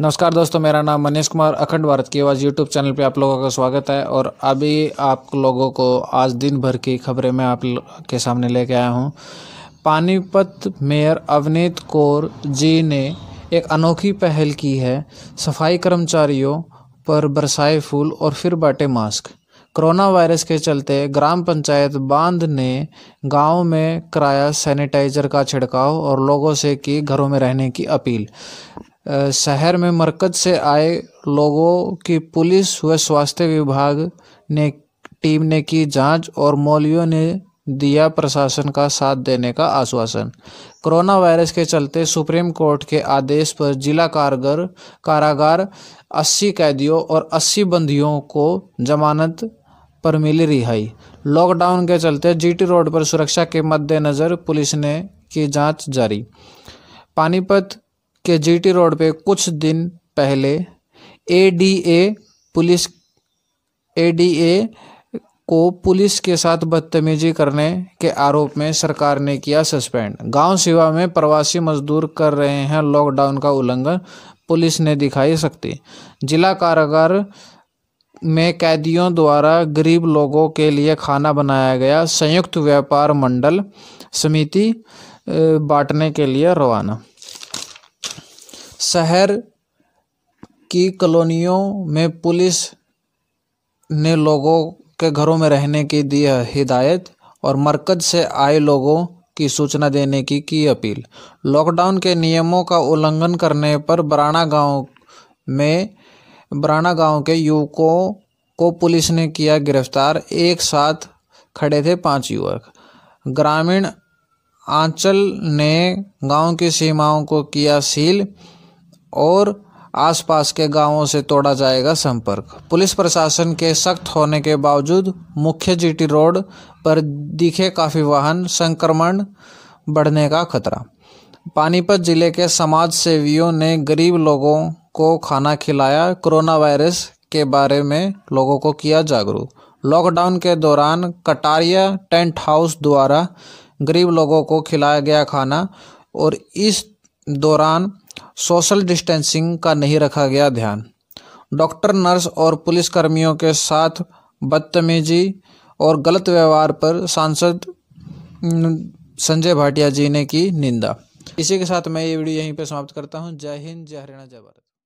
नमस्कार दोस्तों मेरा नाम मनीष कुमार अखंड भारत की आवाज़ यूट्यूब चैनल पे आप लोगों का स्वागत है और अभी आप लोगों को आज दिन भर की खबरें मैं आप के सामने लेके आया हूँ पानीपत मेयर अवनीत कौर जी ने एक अनोखी पहल की है सफाई कर्मचारियों पर बरसाए फूल और फिर बांटे मास्क कोरोना वायरस के चलते ग्राम पंचायत बांध ने गांव में कराया सैनिटाइजर का छिड़काव और लोगों से की घरों में रहने की अपील शहर में मरकज से आए लोगों की पुलिस व स्वास्थ्य विभाग ने टीम ने की जांच और मौलवियों ने दिया प्रशासन का साथ देने का आश्वासन कोरोना वायरस के चलते सुप्रीम कोर्ट के आदेश पर जिला कारगर कारागार 80 कैदियों और 80 बंदियों को जमानत पर मिली रिहाई लॉकडाउन के चलते जीटी रोड पर सुरक्षा के मद्देनज़र पुलिस ने की जांच जारी पानीपत के जीटी रोड पे कुछ दिन पहले एडीए पुलिस एडीए को पुलिस के साथ बदतमीजी करने के आरोप में सरकार ने किया सस्पेंड गांव सिवा में प्रवासी मजदूर कर रहे हैं लॉकडाउन का उल्लंघन पुलिस ने दिखाई सकती जिला कारागार में कैदियों द्वारा गरीब लोगों के लिए खाना बनाया गया संयुक्त व्यापार मंडल समिति बांटने के लिए रवाना शहर की कॉलोनियों में पुलिस ने लोगों के घरों में रहने की दी हिदायत और मरकज से आए लोगों की सूचना देने की की अपील लॉकडाउन के नियमों का उल्लंघन करने पर बराना गांव में बराना गांव के युवकों को पुलिस ने किया गिरफ्तार एक साथ खड़े थे पांच युवक ग्रामीण आंचल ने गांव की सीमाओं को किया सील और आसपास के गांवों से तोड़ा जाएगा संपर्क पुलिस प्रशासन के सख्त होने के बावजूद मुख्य जीटी रोड पर दिखे काफ़ी वाहन संक्रमण बढ़ने का खतरा पानीपत जिले के समाज सेवियों ने गरीब लोगों को खाना खिलाया कोरोना वायरस के बारे में लोगों को किया जागरूक लॉकडाउन के दौरान कटारिया टेंट हाउस द्वारा गरीब लोगों को खिलाया गया खाना और इस दौरान सोशल डिस्टेंसिंग का नहीं रखा गया ध्यान डॉक्टर नर्स और पुलिस कर्मियों के साथ बदतमीजी और गलत व्यवहार पर सांसद संजय भाटिया जी ने की निंदा इसी के साथ मैं ये वीडियो यहीं पर समाप्त करता हूँ जय हिंद जय हरियाणा जय भारत